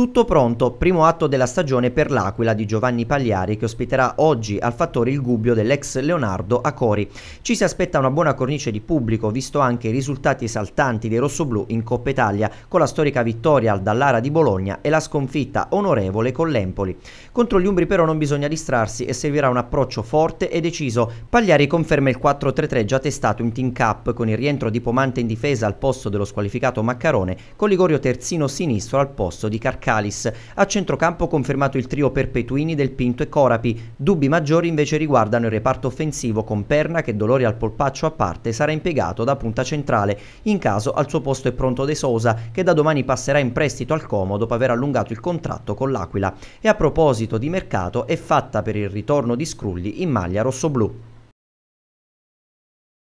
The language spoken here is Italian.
Tutto pronto, primo atto della stagione per l'Aquila di Giovanni Pagliari che ospiterà oggi al fattore il Gubbio dell'ex Leonardo a Cori. Ci si aspetta una buona cornice di pubblico visto anche i risultati esaltanti dei rossoblù in Coppa Italia con la storica vittoria al Dallara di Bologna e la sconfitta onorevole con l'Empoli. Contro gli Umbri però non bisogna distrarsi e servirà un approccio forte e deciso. Pagliari conferma il 4-3-3 già testato in Team Cup con il rientro di Pomante in difesa al posto dello squalificato Maccarone con Ligorio terzino sinistro al posto di Carcano. Calis. A centrocampo confermato il trio Perpetuini, Del Pinto e Corapi. Dubbi maggiori invece riguardano il reparto offensivo con Perna che dolori al polpaccio a parte sarà impiegato da punta centrale. In caso al suo posto è pronto De Sosa che da domani passerà in prestito al Como dopo aver allungato il contratto con l'Aquila. E a proposito di mercato è fatta per il ritorno di Scrulli in maglia rossoblù.